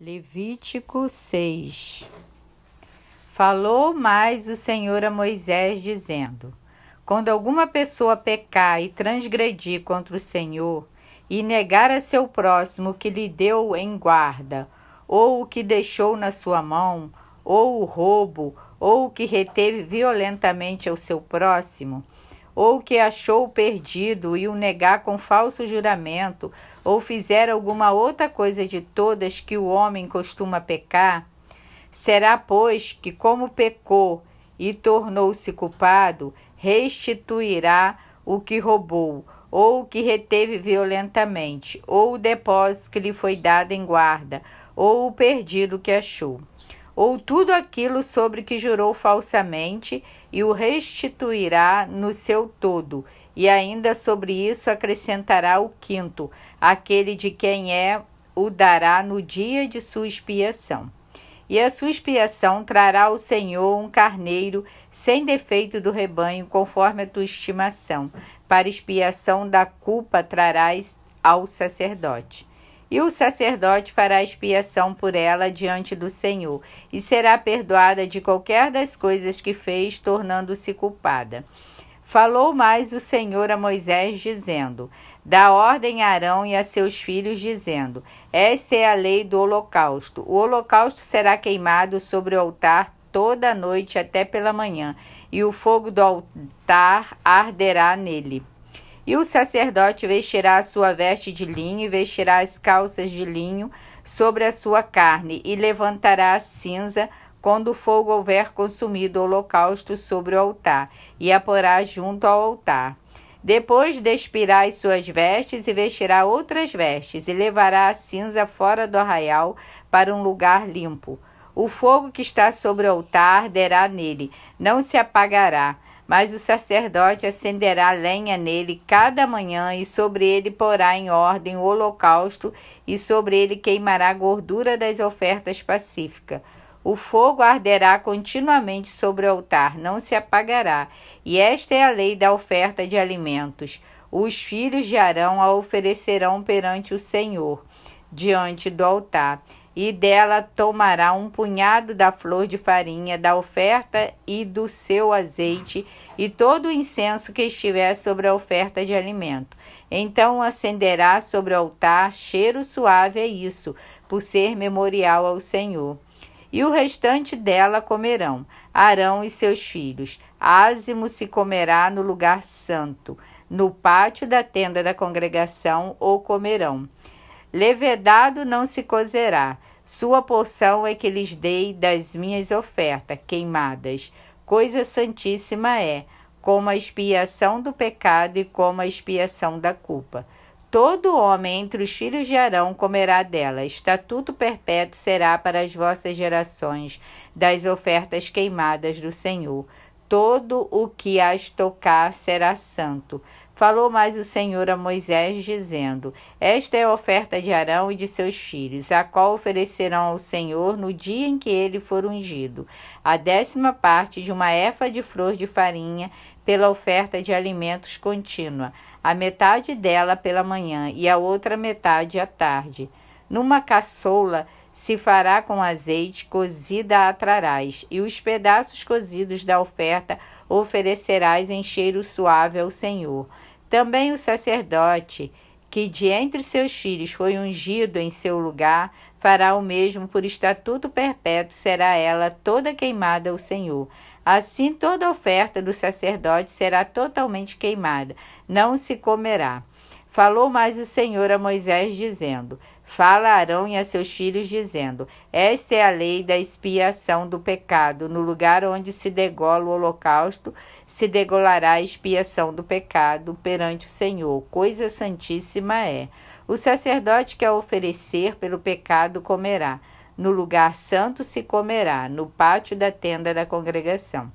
Levítico 6 Falou mais o Senhor a Moisés, dizendo: Quando alguma pessoa pecar e transgredir contra o Senhor, e negar a seu próximo o que lhe deu em guarda, ou o que deixou na sua mão, ou o roubo, ou o que reteve violentamente ao seu próximo, ou que achou perdido e o negar com falso juramento, ou fizer alguma outra coisa de todas que o homem costuma pecar, será, pois, que como pecou e tornou-se culpado, restituirá o que roubou, ou o que reteve violentamente, ou o depósito que lhe foi dado em guarda, ou o perdido que achou ou tudo aquilo sobre que jurou falsamente, e o restituirá no seu todo, e ainda sobre isso acrescentará o quinto, aquele de quem é, o dará no dia de sua expiação. E a sua expiação trará ao Senhor um carneiro sem defeito do rebanho, conforme a tua estimação. Para expiação da culpa trarás ao sacerdote. E o sacerdote fará expiação por ela diante do Senhor, e será perdoada de qualquer das coisas que fez, tornando-se culpada. Falou mais o Senhor a Moisés, dizendo: Dá ordem a Arão e a seus filhos, dizendo: Esta é a lei do holocausto. O holocausto será queimado sobre o altar toda a noite até pela manhã, e o fogo do altar arderá nele. E o sacerdote vestirá a sua veste de linho e vestirá as calças de linho sobre a sua carne e levantará a cinza quando o fogo houver consumido o holocausto sobre o altar e a porá junto ao altar. Depois despirá as suas vestes e vestirá outras vestes e levará a cinza fora do arraial para um lugar limpo. O fogo que está sobre o altar derá nele, não se apagará mas o sacerdote acenderá lenha nele cada manhã, e sobre ele porá em ordem o holocausto, e sobre ele queimará a gordura das ofertas pacíficas. O fogo arderá continuamente sobre o altar, não se apagará. E esta é a lei da oferta de alimentos. Os filhos de Arão a oferecerão perante o Senhor diante do altar, e dela tomará um punhado da flor de farinha, da oferta e do seu azeite, e todo o incenso que estiver sobre a oferta de alimento. Então acenderá sobre o altar cheiro suave é isso, por ser memorial ao Senhor. E o restante dela comerão Arão e seus filhos. Ázimo se comerá no lugar santo, no pátio da tenda da congregação ou comerão. Levedado não se cozerá. Sua porção é que lhes dei das minhas ofertas queimadas. Coisa santíssima é, como a expiação do pecado e como a expiação da culpa. Todo homem entre os filhos de Arão comerá dela. Estatuto perpétuo será para as vossas gerações das ofertas queimadas do Senhor. Todo o que as tocar será santo. Falou mais o Senhor a Moisés, dizendo: Esta é a oferta de Arão e de seus filhos, a qual oferecerão ao Senhor no dia em que ele for ungido, a décima parte de uma efa de flor de farinha pela oferta de alimentos contínua, a metade dela pela manhã e a outra metade à tarde. Numa caçoula se fará com azeite, cozida a trarás e os pedaços cozidos da oferta oferecerás em cheiro suave ao Senhor. Também o sacerdote, que de entre seus filhos foi ungido em seu lugar, fará o mesmo por estatuto perpétuo, será ela toda queimada ao Senhor. Assim, toda oferta do sacerdote será totalmente queimada, não se comerá. Falou mais o Senhor a Moisés, dizendo: Fala Arão e a seus filhos, dizendo: Esta é a lei da expiação do pecado. No lugar onde se degola o holocausto, se degolará a expiação do pecado perante o Senhor. Coisa santíssima é. O sacerdote que a oferecer pelo pecado comerá. No lugar santo se comerá, no pátio da tenda da congregação.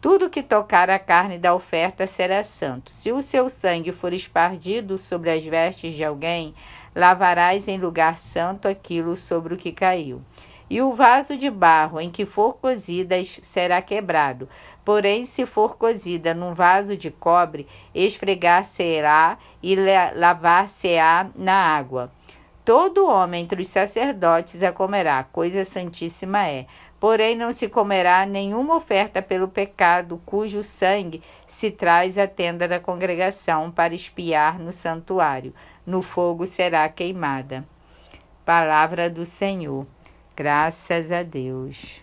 Tudo que tocar a carne da oferta será santo. Se o seu sangue for espargido sobre as vestes de alguém, lavarás em lugar santo aquilo sobre o que caiu. E o vaso de barro em que for cozida será quebrado. Porém, se for cozida num vaso de cobre, esfregar-se-á e lavar-se-á na água. Todo homem entre os sacerdotes a comerá, coisa santíssima é. Porém, não se comerá nenhuma oferta pelo pecado, cujo sangue se traz à tenda da congregação para espiar no santuário. No fogo será queimada. Palavra do Senhor. Graças a Deus.